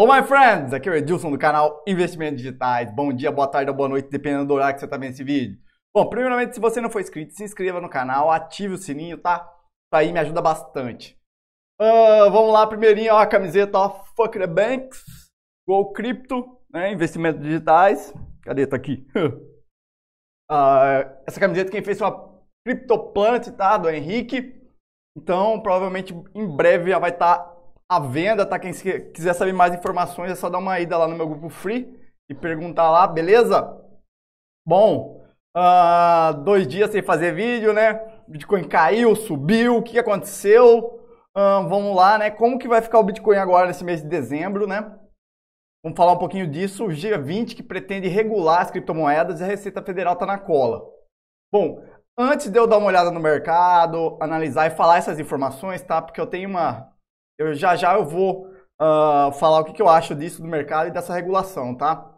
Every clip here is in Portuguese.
Hello, my friends! Aqui é o Edilson do canal Investimentos Digitais. Bom dia, boa tarde ou boa noite, dependendo do horário que você está vendo esse vídeo. Bom, primeiramente, se você não for inscrito, se inscreva no canal, ative o sininho, tá? Isso aí me ajuda bastante. Uh, vamos lá, primeirinho, ó, a camiseta, ó, Fuck the Banks, Go Crypto, né, investimentos digitais. Cadê? Tá aqui. uh, essa camiseta quem fez foi uma CryptoPlant, tá? Do Henrique. Então, provavelmente, em breve já vai estar... Tá à venda, tá? Quem quiser saber mais informações é só dar uma ida lá no meu grupo free e perguntar lá, beleza? Bom, uh, dois dias sem fazer vídeo, né? Bitcoin caiu, subiu, o que aconteceu? Uh, vamos lá, né? Como que vai ficar o Bitcoin agora nesse mês de dezembro, né? Vamos falar um pouquinho disso. O G20 que pretende regular as criptomoedas e a Receita Federal tá na cola. Bom, antes de eu dar uma olhada no mercado, analisar e falar essas informações, tá? Porque eu tenho uma eu, já já eu vou uh, falar o que, que eu acho disso do mercado e dessa regulação, tá?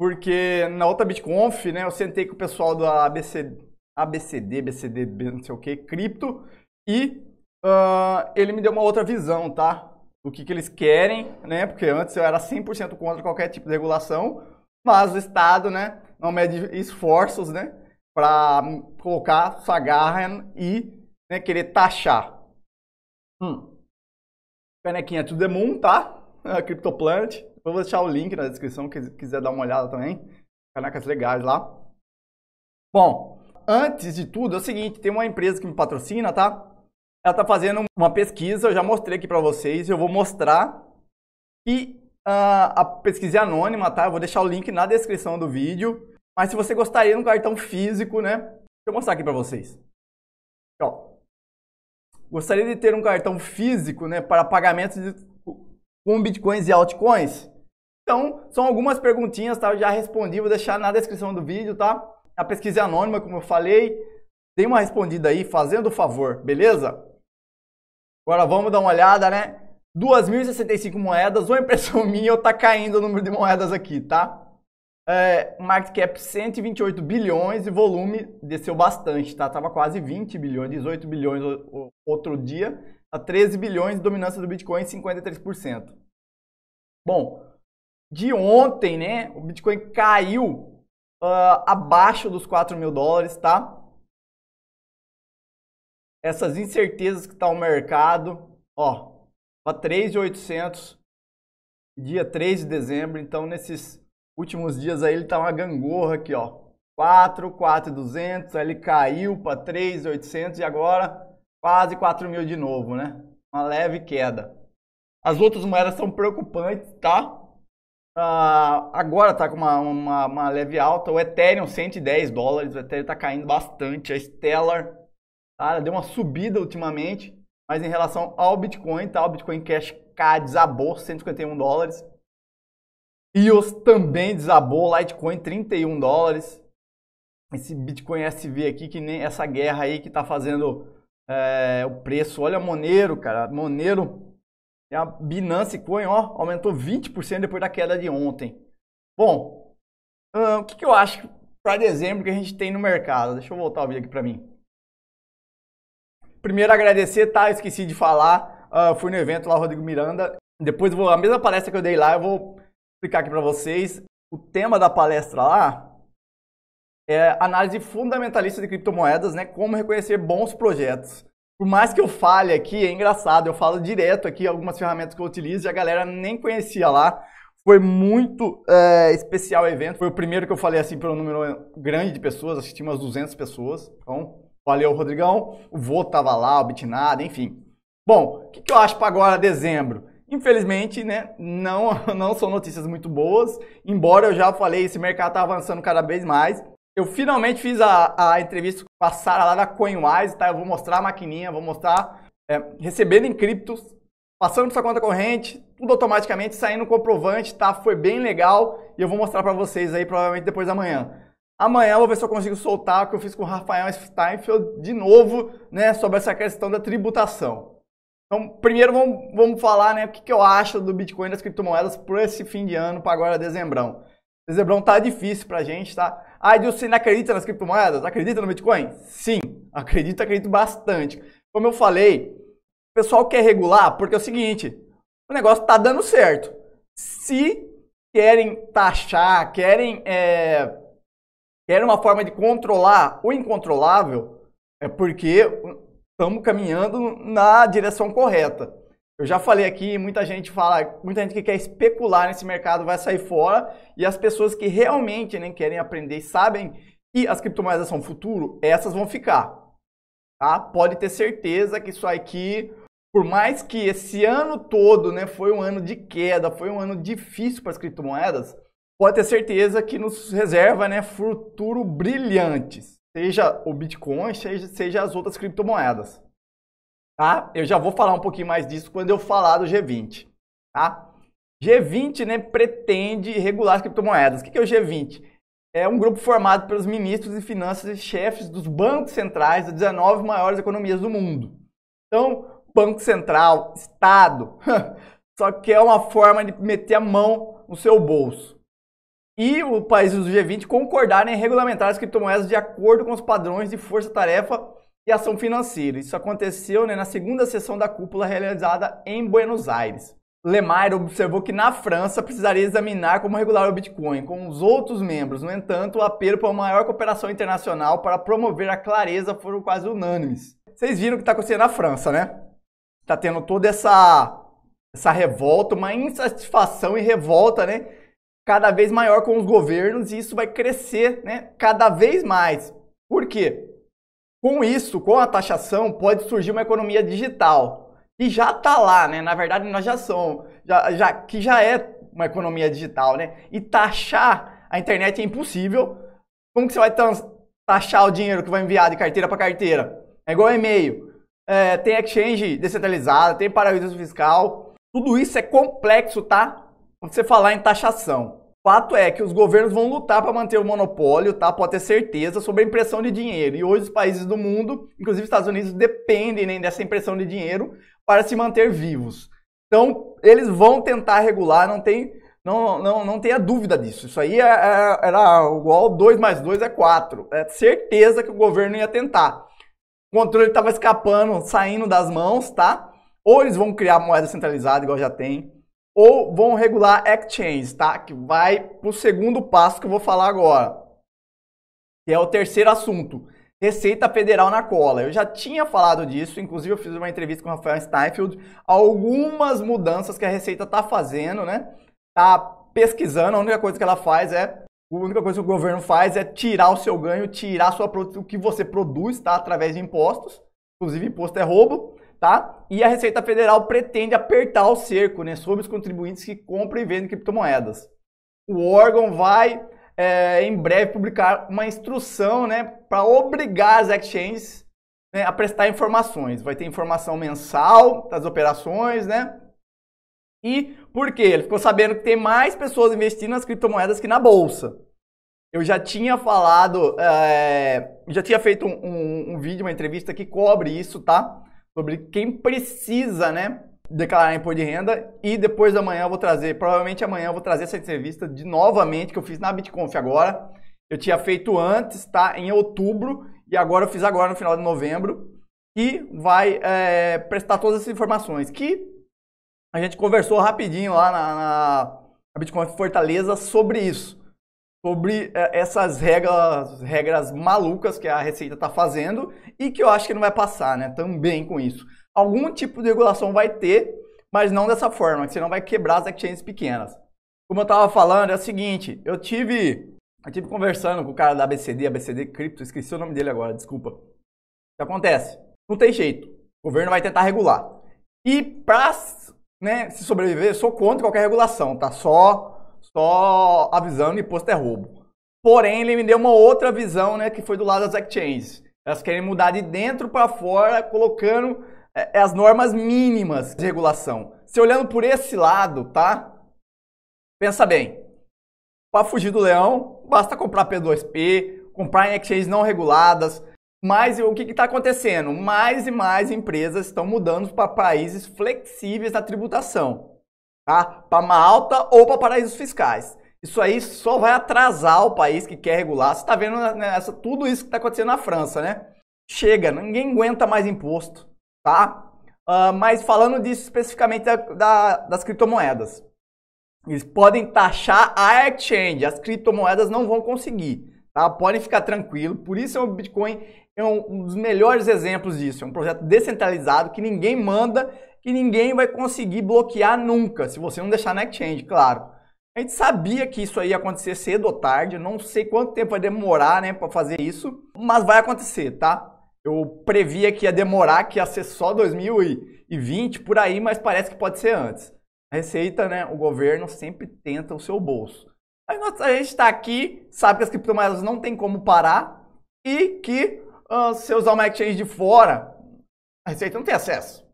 Porque na outra BitConf, né, eu sentei com o pessoal da ABC, ABCD, BCD, não sei o que, cripto, e uh, ele me deu uma outra visão, tá? Do que, que eles querem, né? Porque antes eu era 100% contra qualquer tipo de regulação, mas o Estado, né, não mede esforços, né, para colocar sua garra e né, querer taxar. Hum. Canequinha to the é Moon, tá? A CryptoPlanet. vou deixar o link na descrição, quem quiser dar uma olhada também. Canecas legais lá. Bom, antes de tudo, é o seguinte, tem uma empresa que me patrocina, tá? Ela tá fazendo uma pesquisa, eu já mostrei aqui para vocês, eu vou mostrar. E uh, a pesquisa é anônima, tá? Eu vou deixar o link na descrição do vídeo. Mas se você gostaria de é um cartão físico, né? Deixa eu mostrar aqui para vocês. Ó, Gostaria de ter um cartão físico né, para pagamentos de, com bitcoins e altcoins? Então, são algumas perguntinhas, tá? Eu já respondi, vou deixar na descrição do vídeo, tá? A pesquisa é anônima, como eu falei. tem uma respondida aí, fazendo o favor, beleza? Agora vamos dar uma olhada, né? 2.065 moedas, ou impressão minha, ou tá caindo o número de moedas aqui, tá? É, market cap 128 bilhões e volume desceu bastante, tá? Tava quase 20 bilhões, 18 bilhões outro dia, a 13 bilhões, dominância do Bitcoin 53%. Bom, de ontem, né, o Bitcoin caiu uh, abaixo dos 4 mil dólares, tá? Essas incertezas que tá o mercado, ó, para tá 3.800, dia 3 de dezembro, então nesses Últimos dias aí ele tá uma gangorra aqui, ó. 4, 4,200, aí ele caiu para 3,800 e agora quase 4 mil de novo, né? Uma leve queda. As outras moedas são preocupantes, tá? Uh, agora tá com uma, uma, uma, leve alta. O Ethereum, 110 dólares. O Ethereum tá caindo bastante. A Stellar tá? deu uma subida ultimamente. Mas em relação ao Bitcoin, tá? O Bitcoin Cash K desabou 151 dólares. EOS também desabou, Litecoin 31 dólares. Esse Bitcoin SV aqui, que nem essa guerra aí que tá fazendo é, o preço. Olha Monero, cara. Monero, a Binance Coin, ó, aumentou 20% depois da queda de ontem. Bom, o que, que eu acho para dezembro que a gente tem no mercado? Deixa eu voltar o vídeo aqui para mim. Primeiro agradecer, tá? esqueci de falar. Uh, fui no evento lá, Rodrigo Miranda. Depois vou, a mesma palestra que eu dei lá, eu vou explicar aqui para vocês. O tema da palestra lá é análise fundamentalista de criptomoedas, né? Como reconhecer bons projetos. Por mais que eu fale aqui, é engraçado, eu falo direto aqui algumas ferramentas que eu utilizo e a galera nem conhecia lá. Foi muito é, especial o evento. Foi o primeiro que eu falei assim para um número grande de pessoas, assisti umas 200 pessoas. Então, valeu, Rodrigão. O voo tava lá, o Bitnada, enfim. Bom, o que, que eu acho para agora, dezembro? Infelizmente, né, não, não são notícias muito boas, embora eu já falei, esse mercado está avançando cada vez mais. Eu finalmente fiz a, a entrevista com a Sara lá da CoinWise, tá? Eu vou mostrar a maquininha, vou mostrar é, recebendo em criptos, passando para sua conta corrente, tudo automaticamente, saindo comprovante, tá? Foi bem legal e eu vou mostrar para vocês aí provavelmente depois da manhã. Amanhã eu vou ver se eu consigo soltar o que eu fiz com o Rafael Steinfeld de novo, né, sobre essa questão da tributação. Então, primeiro vamos, vamos falar, né, o que, que eu acho do Bitcoin e das criptomoedas por esse fim de ano para agora dezembrão. Dezembrão tá difícil para a gente, tá? Ah, Edilson, não acredita nas criptomoedas? Acredita no Bitcoin? Sim, acredito, acredito bastante. Como eu falei, o pessoal quer regular porque é o seguinte, o negócio tá dando certo. Se querem taxar, querem, é, querem uma forma de controlar o incontrolável, é porque estamos caminhando na direção correta. Eu já falei aqui, muita gente fala, muita gente que quer especular nesse mercado vai sair fora e as pessoas que realmente nem né, querem aprender e sabem que as criptomoedas são futuro, essas vão ficar. Tá? Pode ter certeza que isso aqui, por mais que esse ano todo, né, foi um ano de queda, foi um ano difícil para as criptomoedas, pode ter certeza que nos reserva, né, futuro brilhantes seja o Bitcoin, seja, seja as outras criptomoedas. Tá? Eu já vou falar um pouquinho mais disso quando eu falar do G20. Tá? G20 né, pretende regular as criptomoedas. O que é o G20? É um grupo formado pelos ministros de finanças e chefes dos bancos centrais das 19 maiores economias do mundo. Então, Banco Central, Estado, só que é uma forma de meter a mão no seu bolso e o países do G20 concordarem em regulamentar as criptomoedas de acordo com os padrões de força-tarefa e ação financeira. Isso aconteceu né, na segunda sessão da cúpula realizada em Buenos Aires. Lemar observou que na França precisaria examinar como regular o Bitcoin com os outros membros. No entanto, o apelo para uma maior cooperação internacional para promover a clareza foram quase unânimes. Vocês viram o que está acontecendo na França, né? Está tendo toda essa, essa revolta, uma insatisfação e revolta, né? cada vez maior com os governos e isso vai crescer né, cada vez mais. Por quê? Com isso, com a taxação, pode surgir uma economia digital, que já está lá, né? Na verdade, nós já somos, já, já, que já é uma economia digital, né? E taxar a internet é impossível. Como que você vai taxar o dinheiro que vai enviar de carteira para carteira? É igual e-mail. É, tem exchange descentralizada, tem paraíso fiscal. Tudo isso é complexo, tá? quando você falar em taxação. Fato é que os governos vão lutar para manter o monopólio, tá? Pode ter certeza sobre a impressão de dinheiro. E hoje os países do mundo, inclusive os Estados Unidos, dependem né, dessa impressão de dinheiro para se manter vivos. Então, eles vão tentar regular, não tem não, não, não tenha dúvida disso. Isso aí era, é, é, era igual 2 mais 2 é 4. É certeza que o governo ia tentar. O controle estava escapando, saindo das mãos, tá? Ou eles vão criar moeda centralizada, igual já tem, ou vão regular exchanges, tá? Que vai para o segundo passo que eu vou falar agora, que é o terceiro assunto. Receita Federal na cola. Eu já tinha falado disso, inclusive eu fiz uma entrevista com o Rafael Steinfeld, algumas mudanças que a Receita está fazendo, né? Tá pesquisando, a única coisa que ela faz é a única coisa que o governo faz é tirar o seu ganho, tirar sua, o que você produz, tá? Através de impostos. Inclusive, imposto é roubo tá? E a Receita Federal pretende apertar o cerco né, sobre os contribuintes que compram e vendem criptomoedas. O órgão vai é, em breve publicar uma instrução né, para obrigar as exchanges né, a prestar informações. Vai ter informação mensal das operações, né? E por quê? Ele ficou sabendo que tem mais pessoas investindo nas criptomoedas que na bolsa. Eu já tinha falado, é, já tinha feito um, um, um, vídeo, uma entrevista que cobre isso, tá? sobre quem precisa, né, declarar imposto de renda e depois amanhã eu vou trazer, provavelmente amanhã eu vou trazer essa entrevista de novamente que eu fiz na BitConf agora. Eu tinha feito antes, tá? Em outubro e agora eu fiz agora no final de novembro e vai é, prestar todas essas informações que a gente conversou rapidinho lá na, na, Fortaleza sobre isso sobre é, essas regras, regras malucas que a Receita está fazendo e que eu acho que não vai passar, né? Também com isso. Algum tipo de regulação vai ter, mas não dessa forma, que senão vai quebrar as exchanges pequenas. Como eu estava falando, é o seguinte, eu tive, eu tive conversando com o cara da ABCD, ABCD Cripto, esqueci o nome dele agora, desculpa. O que acontece? Não tem jeito. O governo vai tentar regular. E para né, se sobreviver, eu sou contra qualquer regulação, tá? Só só avisando imposto é roubo. Porém, ele me deu uma outra visão, né, que foi do lado das exchanges. Elas querem mudar de dentro para fora, colocando é, é, as normas mínimas de regulação. Se olhando por esse lado, tá? Pensa bem. Para fugir do leão, basta comprar P2P, comprar em exchanges não reguladas. Mas o que está acontecendo? Mais e mais empresas estão mudando para países flexíveis na tributação tá? Para uma alta ou para paraísos fiscais. Isso aí só vai atrasar o país que quer regular. Você está vendo nessa, né, né, tudo isso que está acontecendo na França, né? Chega, ninguém aguenta mais imposto, tá? Uh, mas falando disso especificamente da, da, das criptomoedas. Eles podem taxar a exchange, as criptomoedas não vão conseguir, tá? Podem ficar tranquilo. Por isso é o Bitcoin é um, um dos melhores exemplos disso. É um projeto descentralizado que ninguém manda que ninguém vai conseguir bloquear nunca, se você não deixar na exchange, claro. A gente sabia que isso aí ia acontecer cedo ou tarde, não sei quanto tempo vai demorar, né, para fazer isso, mas vai acontecer, tá? Eu previa que ia demorar, que ia ser só 2020 por aí, mas parece que pode ser antes. A receita, né, o governo sempre tenta o seu bolso. Mas a gente está aqui, sabe que as criptomoedas não tem como parar e que uh, se eu usar uma exchange de fora, a receita não tem acesso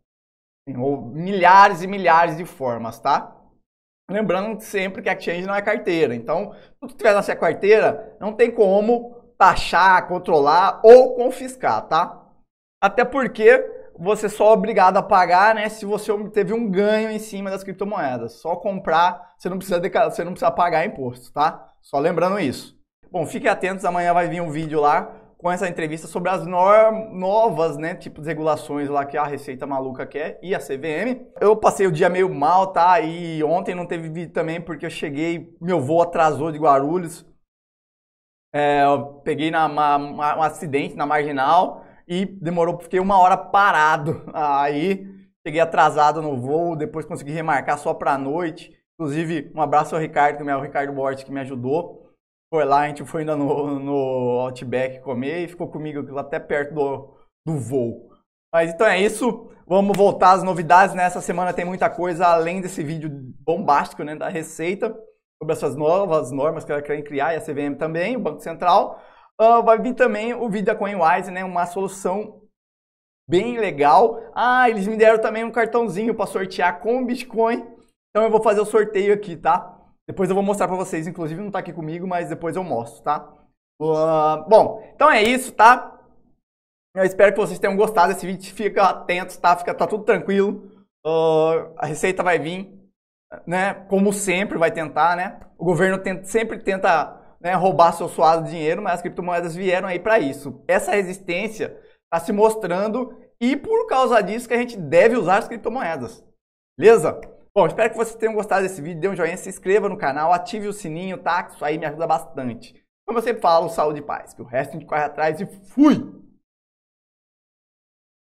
ou milhares e milhares de formas, tá? Lembrando sempre que exchange não é carteira. Então, tudo que tiver na sua carteira, não tem como taxar, controlar ou confiscar, tá? Até porque você só é obrigado a pagar, né, se você teve um ganho em cima das criptomoedas. Só comprar, você não precisa você não precisa pagar imposto, tá? Só lembrando isso. Bom, fiquem atentos, amanhã vai vir um vídeo lá com essa entrevista sobre as novas, né, tipos de regulações lá que a Receita Maluca quer e a CVM. Eu passei o dia meio mal, tá? E ontem não teve vídeo também porque eu cheguei, meu voo atrasou de Guarulhos. É, eu peguei na, uma, uma, um acidente na marginal e demorou, fiquei uma hora parado. Aí cheguei atrasado no voo, depois consegui remarcar só pra noite. Inclusive, um abraço ao Ricardo, que é o Ricardo Borte, que me ajudou. Foi lá, a gente foi ainda no, no Outback comer e ficou comigo até perto do, do voo. Mas então é isso. Vamos voltar às novidades. Nessa né? semana tem muita coisa além desse vídeo bombástico né, da Receita, sobre essas novas normas que ela quer criar, e a CVM também, o Banco Central. Uh, vai vir também o vídeo da CoinWise, né, uma solução bem legal. Ah, eles me deram também um cartãozinho para sortear com Bitcoin. Então eu vou fazer o sorteio aqui, tá? Depois eu vou mostrar para vocês, inclusive não está aqui comigo, mas depois eu mostro, tá? Uh, bom, então é isso, tá? Eu espero que vocês tenham gostado desse vídeo. Fica atento, tá? Fica, tá tudo tranquilo. Uh, a receita vai vir, né? Como sempre vai tentar, né? O governo tenta, sempre tenta né, roubar seu suado dinheiro, mas as criptomoedas vieram aí para isso. Essa resistência está se mostrando e por causa disso que a gente deve usar as criptomoedas. Beleza? Bom, espero que vocês tenham gostado desse vídeo. Dê um joinha, se inscreva no canal, ative o sininho, tá? Que isso aí me ajuda bastante. Como eu sempre falo, saúde e paz. Que o resto a gente corre atrás e fui!